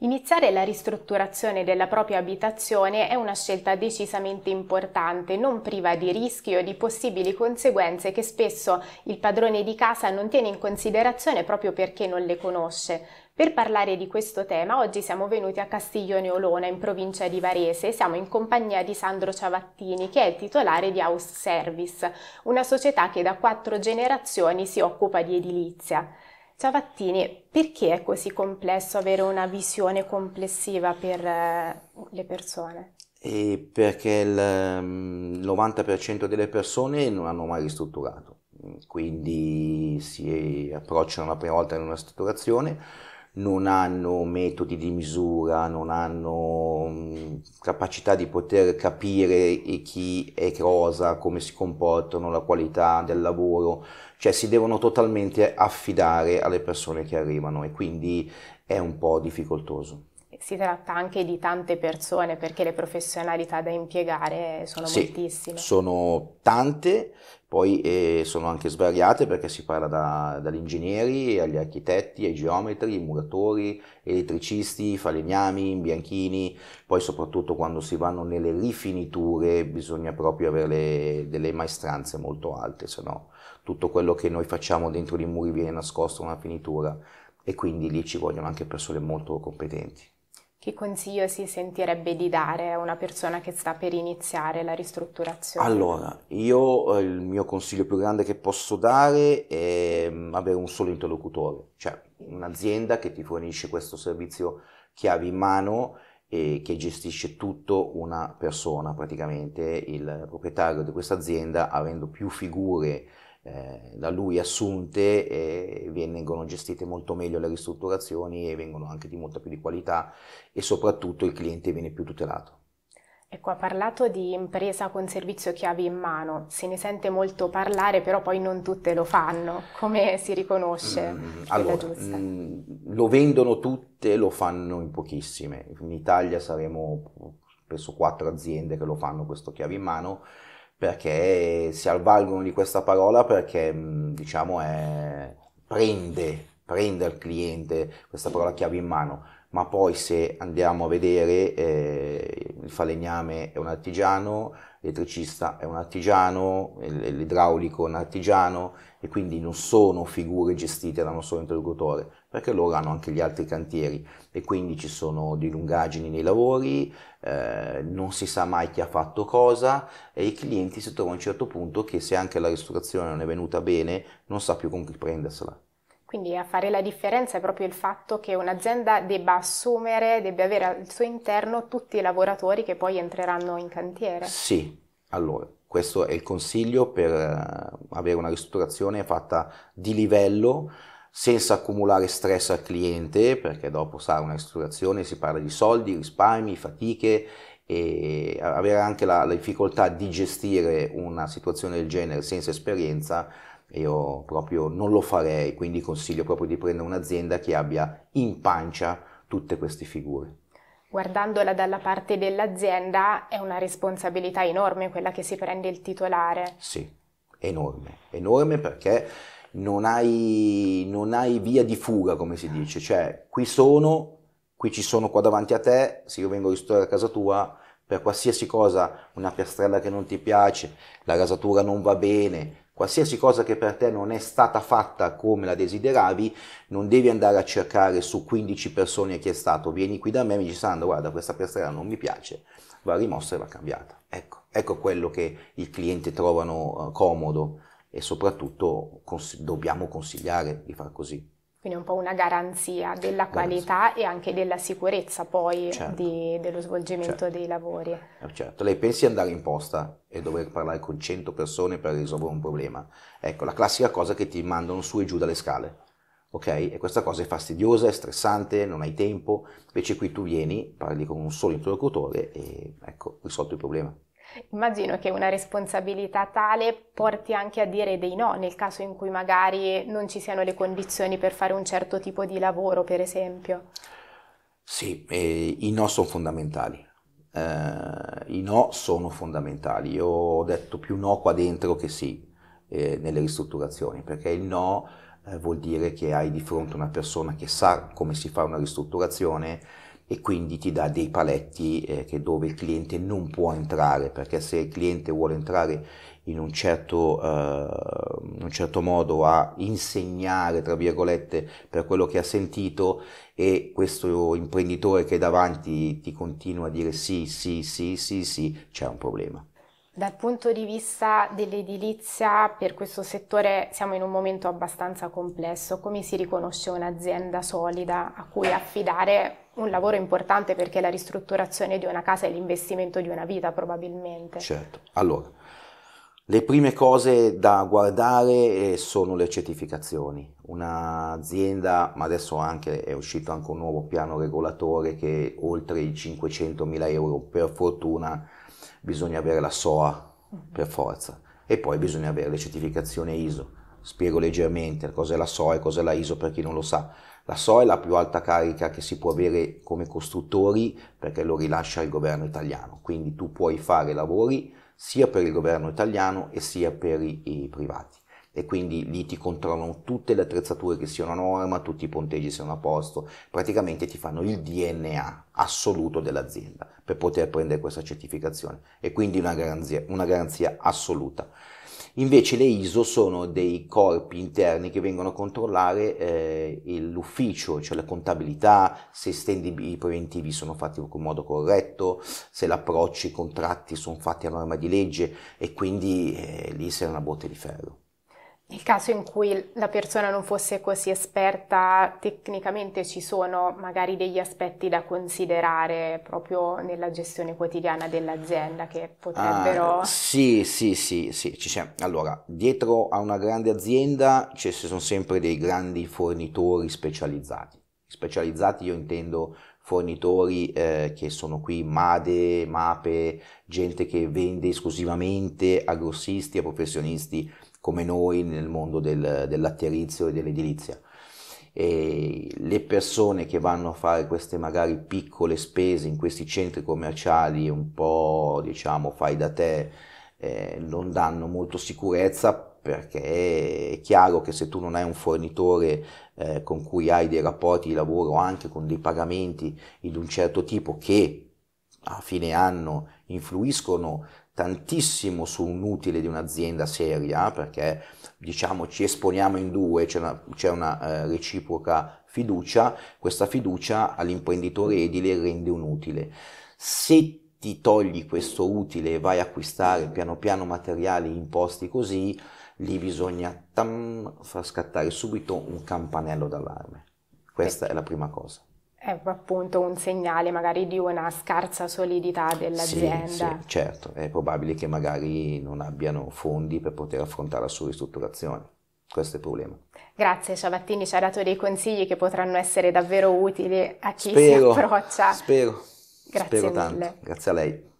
Iniziare la ristrutturazione della propria abitazione è una scelta decisamente importante, non priva di rischi o di possibili conseguenze che spesso il padrone di casa non tiene in considerazione proprio perché non le conosce. Per parlare di questo tema oggi siamo venuti a Castiglione Olona in provincia di Varese e siamo in compagnia di Sandro Ciavattini che è il titolare di House Service, una società che da quattro generazioni si occupa di edilizia. Ciavattini, perché è così complesso avere una visione complessiva per eh, le persone? E perché il 90% mm, delle persone non hanno mai ristrutturato, quindi si approcciano la prima volta in una strutturazione non hanno metodi di misura, non hanno capacità di poter capire chi è cosa, come si comportano, la qualità del lavoro, cioè si devono totalmente affidare alle persone che arrivano e quindi è un po' difficoltoso. Si tratta anche di tante persone perché le professionalità da impiegare sono sì, moltissime. Sono tante, poi eh, sono anche svariate perché si parla da, dagli ingegneri agli architetti, ai geometri, ai muratori, elettricisti, falegnami, bianchini, poi soprattutto quando si vanno nelle rifiniture bisogna proprio avere le, delle maestranze molto alte, se no tutto quello che noi facciamo dentro i muri viene nascosto a una finitura e quindi lì ci vogliono anche persone molto competenti. Che consiglio si sentirebbe di dare a una persona che sta per iniziare la ristrutturazione? Allora, io eh, il mio consiglio più grande che posso dare è mm, avere un solo interlocutore, cioè un'azienda che ti fornisce questo servizio chiavi in mano e che gestisce tutto una persona praticamente, il proprietario di questa azienda avendo più figure eh, da lui assunte e vengono gestite molto meglio le ristrutturazioni e vengono anche di molta più di qualità e soprattutto il cliente viene più tutelato. Ecco, ha parlato di impresa con servizio chiavi in mano, se ne sente molto parlare, però poi non tutte lo fanno. Come si riconosce? Mm, mm allora, mm, lo vendono tutte, lo fanno in pochissime. In Italia saremo penso quattro aziende che lo fanno questo chiavi in mano perché si avvalgono di questa parola perché mm, diciamo è, prende, prende al cliente questa parola chiave in mano ma poi se andiamo a vedere eh, il falegname è un artigiano, l'elettricista è un artigiano, l'idraulico è un artigiano e quindi non sono figure gestite da un solo interlocutore, perché loro hanno anche gli altri cantieri e quindi ci sono dilungaggini nei lavori, eh, non si sa mai chi ha fatto cosa e i clienti si trovano a un certo punto che se anche la ristorazione non è venuta bene non sa più con chi prendersela quindi a fare la differenza è proprio il fatto che un'azienda debba assumere, debba avere al suo interno tutti i lavoratori che poi entreranno in cantiere. Sì, allora, questo è il consiglio per eh, avere una ristrutturazione fatta di livello senza accumulare stress al cliente, perché dopo sa una ristrutturazione si parla di soldi, risparmi, fatiche e avere anche la, la difficoltà di gestire una situazione del genere senza esperienza io proprio non lo farei, quindi consiglio proprio di prendere un'azienda che abbia in pancia tutte queste figure. Guardandola dalla parte dell'azienda è una responsabilità enorme quella che si prende il titolare. Sì, enorme, enorme perché non hai, non hai via di fuga, come si dice, cioè qui sono, qui ci sono qua davanti a te, se io vengo a ristorare a casa tua, per qualsiasi cosa, una piastrella che non ti piace, la rasatura non va bene, Qualsiasi cosa che per te non è stata fatta come la desideravi, non devi andare a cercare su 15 persone chi è stato. Vieni qui da me e mi dici, Sandro, guarda, questa piastrella non mi piace, va rimossa e va cambiata. Ecco, ecco quello che il cliente trovano eh, comodo e soprattutto cons- dobbiamo consigliare di far così quindi è un po' una garanzia della qualità Grazie. e anche della sicurezza poi certo. di, dello svolgimento certo. dei lavori. Eh, certo, lei pensi di andare in posta e dover parlare con 100 persone per risolvere un problema? Ecco, la classica cosa è che ti mandano su e giù dalle scale. Ok? E questa cosa è fastidiosa, è stressante, non hai tempo, invece qui tu vieni, parli con un solo interlocutore e ecco, risolto il problema immagino che una responsabilità tale porti anche a dire dei no nel caso in cui magari non ci siano le condizioni per fare un certo tipo di lavoro, per esempio. Sì, eh, i no sono fondamentali. Eh, I no sono fondamentali. Io ho detto più no qua dentro che sì eh, nelle ristrutturazioni, perché il no eh, vuol dire che hai di fronte una persona che sa come si fa una ristrutturazione e quindi ti dà dei paletti eh, dove il cliente non può entrare, perché se il cliente vuole entrare in un certo, eh, un certo modo a insegnare, tra virgolette, per quello che ha sentito e questo imprenditore che è davanti ti continua a dire sì, sì, sì, sì, sì, c'è un problema. Dal punto di vista dell'edilizia, per questo settore siamo in un momento abbastanza complesso. Come si riconosce un'azienda solida a cui affidare un lavoro importante perché la ristrutturazione di una casa è l'investimento di una vita probabilmente. Certo, allora, le prime cose da guardare eh, sono le certificazioni. Un'azienda, ma adesso anche è uscito anche un nuovo piano regolatore che oltre i 500.000 euro per fortuna bisogna avere la SOA mhm. per forza e poi bisogna avere le certificazioni ISO. Spiego leggermente cos'è la SOA e cos'è la ISO per chi non lo sa la SO è la più alta carica che si può avere come costruttori perché lo rilascia il governo italiano, quindi tu puoi fare lavori sia per il governo italiano e sia per i, i privati e quindi lì ti controllano tutte le attrezzature che siano a norma, tutti i ponteggi siano a posto, praticamente ti fanno il DNA assoluto dell'azienda per poter prendere questa certificazione e quindi una garanzia, una garanzia assoluta. Invece le ISO sono dei corpi interni che vengono a controllare eh, l'ufficio, cioè la contabilità, se stendi i preventivi sono fatti in modo corretto, se l'approccio, i contratti sono fatti a norma di legge e quindi eh, lì si è una botte di ferro. Nel caso in cui la persona non fosse così esperta, tecnicamente ci sono magari degli aspetti da considerare proprio nella gestione quotidiana dell'azienda che potrebbero... Ah, sì, sì, sì, sì, ci c'è. Allora, dietro a una grande azienda ci sono sempre dei grandi fornitori specializzati. Specializzati io intendo fornitori eh, che sono qui MADE, MAPE, gente che vende esclusivamente a grossisti, a professionisti come noi nel mondo del, del e dell'edilizia. E le persone che vanno a fare queste magari piccole spese in questi centri commerciali un po' diciamo fai da te eh, non danno molto sicurezza perché è chiaro che se tu non hai un fornitore eh, con cui hai dei rapporti di lavoro anche con dei pagamenti di un certo tipo che a fine anno influiscono tantissimo su un utile di un'azienda seria, perché diciamo ci esponiamo in due, c'è una, c'è una eh, reciproca fiducia, questa fiducia all'imprenditore edile rende un utile. Se ti togli questo utile e vai a acquistare piano piano materiali imposti così, lì bisogna tam, far scattare subito un campanello d'allarme. Questa ecco. è la prima cosa è appunto un segnale magari di una scarsa solidità dell'azienda. Sì, sì, certo, è probabile che magari non abbiano fondi per poter affrontare la sua ristrutturazione. Questo è il problema. Grazie Ciabattini, ci ha dato dei consigli che potranno essere davvero utili a chi spero, si approccia. Spero, Grazie spero mille. tanto. Grazie a lei.